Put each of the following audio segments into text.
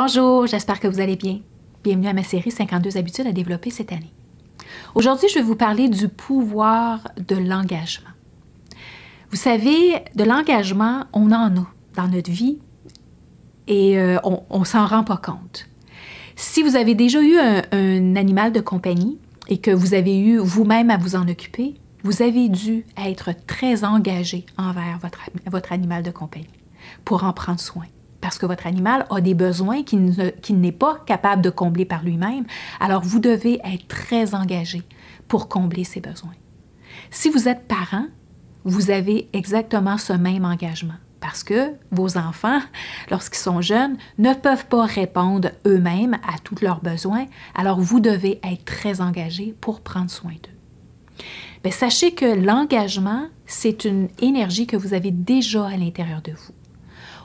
Bonjour, j'espère que vous allez bien. Bienvenue à ma série 52 habitudes à développer cette année. Aujourd'hui, je vais vous parler du pouvoir de l'engagement. Vous savez, de l'engagement, on en a dans notre vie et euh, on, ne s'en rend pas compte. Si vous avez déjà eu un, un animal de compagnie et que vous avez eu vous-même à vous en occuper, vous avez dû être très engagé envers votre, votre animal de compagnie pour en prendre soin parce que votre animal a des besoins qu'il n'est pas capable de combler par lui-même. Alors, vous devez être très engagé pour combler ses besoins. Si vous êtes parent, vous avez exactement ce même engagement parce que vos enfants, lorsqu'ils sont jeunes, ne peuvent pas répondre eux-mêmes à tous leurs besoins, alors vous devez être très engagé pour prendre soin d'eux. Mais sachez que l'engagement, c'est une énergie que vous avez déjà à l'intérieur de vous.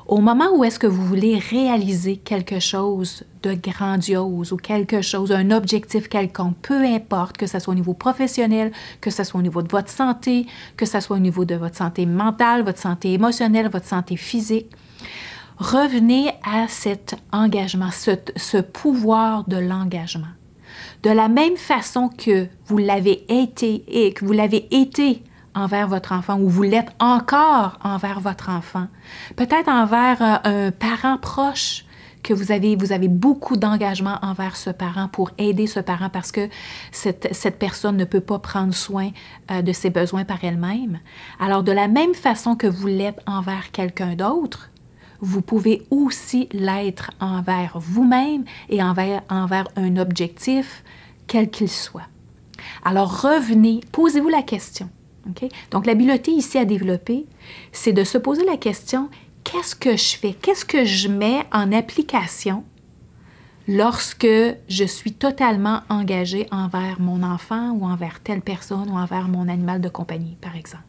Au moment où est-ce que vous voulez réaliser quelque chose de grandiose ou quelque chose, un objectif quelconque, peu importe, que ce soit au niveau professionnel, que ce soit au niveau de votre santé, que ce soit au niveau de votre santé mentale, votre santé émotionnelle, votre santé physique, revenez à cet engagement, ce, ce pouvoir de l'engagement. De la même façon que vous l'avez été et que vous l'avez été envers votre enfant ou vous l'êtes encore envers votre enfant. Peut-être envers euh, un parent proche que vous avez, vous avez beaucoup d'engagement envers ce parent pour aider ce parent parce que cette, personne ne peut pas prendre soin euh, de ses besoins par elle-même. Alors, de la même façon que vous l'êtes envers quelqu'un d'autre, vous pouvez aussi l'être envers vous-même et envers un objectif, quel qu'il soit. Alors, revenez, posez-vous la question. Donc, Donc, l'habileté ici à développer, c'est de se poser la question qu'est-ce que je fais Qu'est-ce que je mets en application lorsque je suis totalement engagée envers mon enfant ou envers telle personne ou envers mon animal de compagnie, par exemple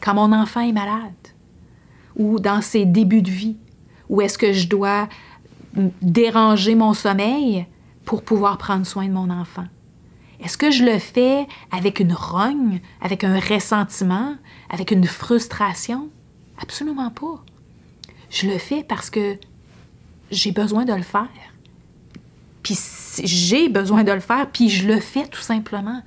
Quand mon enfant est malade ou dans ses débuts de vie, ou est-ce que je dois déranger mon sommeil pour pouvoir prendre soin de mon enfant est-ce que je le fais avec une rogne, avec un ressentiment, avec une frustration? Absolument pas. Je le fais parce que j'ai besoin de le faire. Puis j'ai besoin de le faire, puis je le fais tout simplement.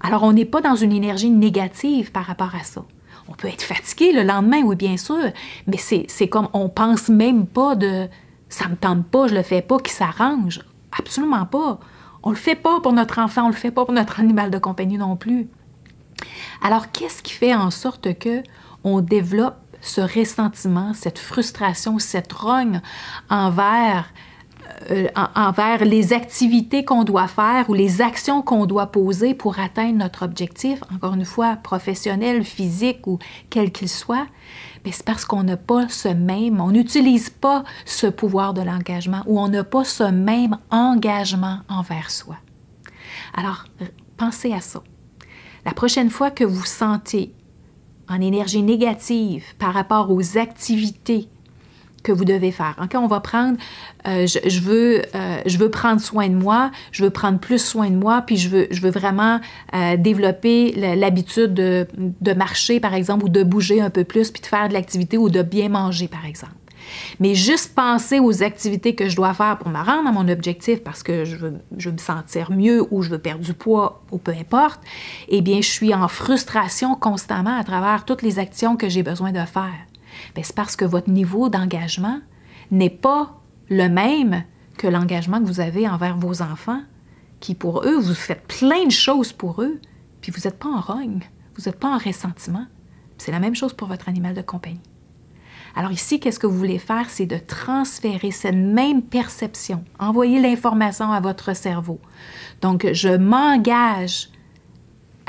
Alors on n'est pas dans une énergie négative par rapport à ça. On peut être fatigué le lendemain, oui, bien sûr, mais c'est comme on pense même pas de ça me tente pas, je le fais pas, qui s'arrange. Absolument pas. On le fait pas pour notre enfant, on le fait pas pour notre animal de compagnie non plus. Alors, qu'est-ce qui fait en sorte que on développe ce ressentiment, cette frustration, cette rogne envers euh, envers les activités qu'on doit faire ou les actions qu'on doit poser pour atteindre notre objectif, encore une fois, professionnel, physique ou quel qu'il soit, c'est parce qu'on n'a pas ce même, on n'utilise pas ce pouvoir de l'engagement ou on n'a pas ce même engagement envers soi. Alors, pensez à ça. La prochaine fois que vous sentez en énergie négative par rapport aux activités que vous devez faire. cas on va prendre, euh, je, veux, euh, je veux prendre soin de moi, je veux prendre plus soin de moi, puis je veux, je veux vraiment euh, développer l'habitude de, marcher, par exemple, ou de bouger un peu plus, puis de faire de l'activité ou de bien manger, par exemple. Mais juste penser aux activités que je dois faire pour me rendre à mon objectif parce que je veux, je veux me sentir mieux ou je veux perdre du poids ou peu importe, eh bien, je suis en frustration constamment à travers toutes les actions que j'ai besoin de faire. Ben, c'est parce que votre niveau d'engagement n'est pas le même que l'engagement que vous avez envers vos enfants, qui pour eux, vous faites plein de choses pour eux, puis vous n'êtes pas en rogne, vous n'êtes pas en ressentiment. C'est la même chose pour votre animal de compagnie. Alors ici, qu'est-ce que vous voulez faire? C'est de transférer cette même perception, envoyer l'information à votre cerveau. Donc, je m'engage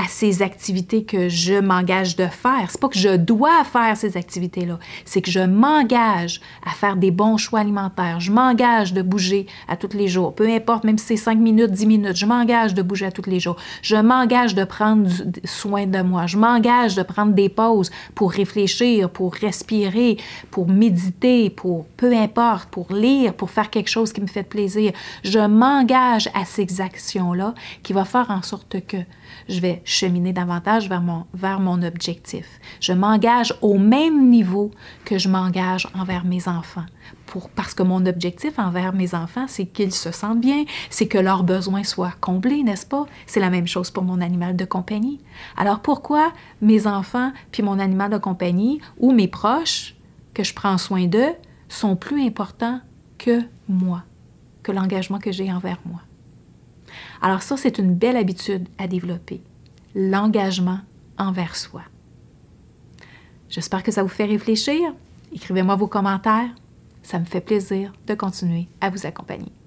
à ces activités que je m'engage de faire. C'est pas que je dois faire ces activités-là, c'est que je m'engage à faire des bons choix alimentaires. Je m'engage de bouger à tous les jours, peu importe, même si c'est 5 minutes, 10 minutes, je m'engage de bouger à tous les jours. Je m'engage de prendre soin de moi. Je m'engage de prendre des pauses pour réfléchir, pour respirer, pour méditer, pour peu importe, pour lire, pour faire quelque chose qui me fait plaisir. Je m'engage à ces actions-là qui va faire en sorte que je vais cheminer davantage vers mon, vers mon objectif. Je m'engage au même niveau que je m'engage envers mes enfants. Pour, parce que mon objectif envers mes enfants, c'est qu'ils se sentent bien, c'est que leurs besoins soient comblés, n'est-ce pas? C'est la même chose pour mon animal de compagnie. Alors pourquoi mes enfants puis mon animal de compagnie ou mes proches que je prends soin d'eux sont plus importants que moi, que l'engagement que j'ai envers moi? Alors ça, c'est une belle habitude à développer l'engagement envers soi. J'espère que ça vous fait réfléchir. Écrivez-moi vos commentaires. Ça me fait plaisir de continuer à vous accompagner.